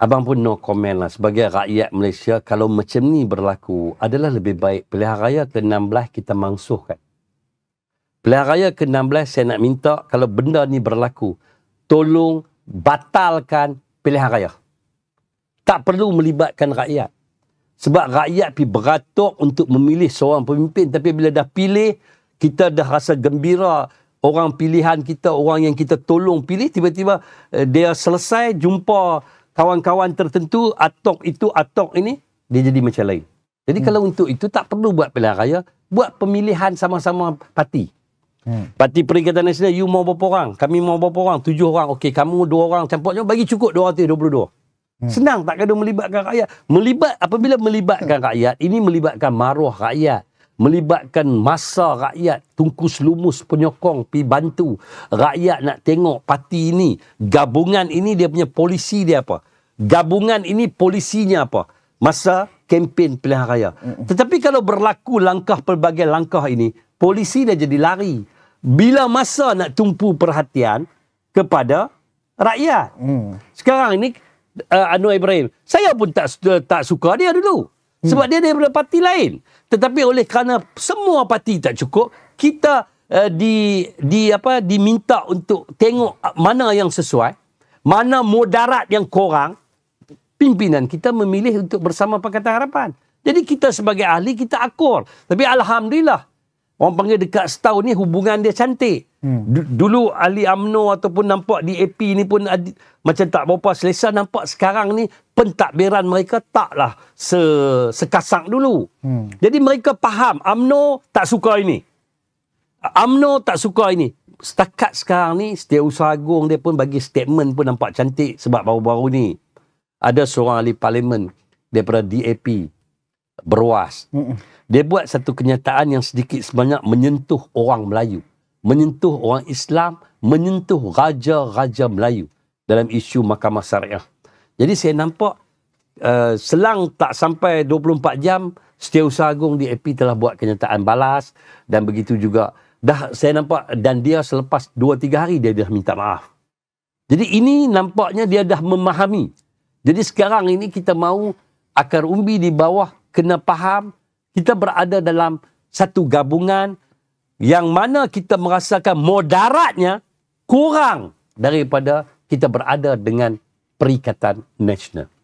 Abang pun no comment lah. Sebagai rakyat Malaysia, kalau macam ni berlaku, adalah lebih baik pilihan raya ke-16 kita kan. Pilihan raya ke-16, saya nak minta kalau benda ni berlaku, tolong batalkan pilihan raya. Tak perlu melibatkan rakyat. Sebab rakyat pergi beratok untuk memilih seorang pemimpin. Tapi bila dah pilih, kita dah rasa gembira orang pilihan kita, orang yang kita tolong pilih, tiba-tiba eh, dia selesai jumpa kawan-kawan tertentu atok itu atok ini dia jadi macam lain. Jadi hmm. kalau untuk itu tak perlu buat pilihan raya, buat pemilihan sama-sama parti. Hmm. Parti Perikatan Nasional you mau berapa orang? Kami mau berapa orang? Tujuh orang. Okey, kamu dua orang campur je bagi cukup 222. Hmm. Senang tak kena melibatkan rakyat. Melibat apabila melibatkan hmm. rakyat, ini melibatkan maruah rakyat melibatkan masa rakyat tungkus lumus penyokong pi bantu rakyat nak tengok parti ini gabungan ini dia punya polisi dia apa gabungan ini polisinya apa masa kempen pilihan raya. Tetapi kalau berlaku langkah pelbagai langkah ini, polisi dah jadi lari. Bila masa nak tumpu perhatian kepada rakyat. Hmm. Sekarang ini uh, Anwar Ibrahim, saya pun tak tak suka dia dulu. Mm. Sebab dia daripada parti lain. Tetapi oleh kerana semua parti tak cukup, kita uh, di di apa diminta untuk tengok mana yang sesuai, mana mudarat yang kurang pimpinan kita memilih untuk bersama Pakatan Harapan. Jadi kita sebagai ahli kita akur. Tapi alhamdulillah orang panggil dekat setahun ni hubungan dia cantik. Hmm. Dulu Ali AMNO ataupun nampak di DAP ni pun adi, macam tak berapa selesa nampak sekarang ni pentadbiran mereka taklah se sekasang dulu. Hmm. Jadi mereka faham AMNO tak suka ini. AMNO tak suka ini. Setakat sekarang ni setiap usaha agung dia pun bagi statement pun nampak cantik sebab baru-baru ni ada seorang ahli parlimen daripada DAP beruas. Mm-mm. Dia buat satu kenyataan yang sedikit sebanyak menyentuh orang Melayu, menyentuh orang Islam, menyentuh raja-raja Melayu dalam isu mahkamah syariah. Jadi saya nampak uh, selang tak sampai 24 jam Setiausaha Agung DAP telah buat kenyataan balas dan begitu juga dah saya nampak dan dia selepas 2 3 hari dia dah minta maaf. Jadi ini nampaknya dia dah memahami jadi sekarang ini kita mahu akar umbi di bawah kena faham kita berada dalam satu gabungan yang mana kita merasakan modaratnya kurang daripada kita berada dengan Perikatan Nasional.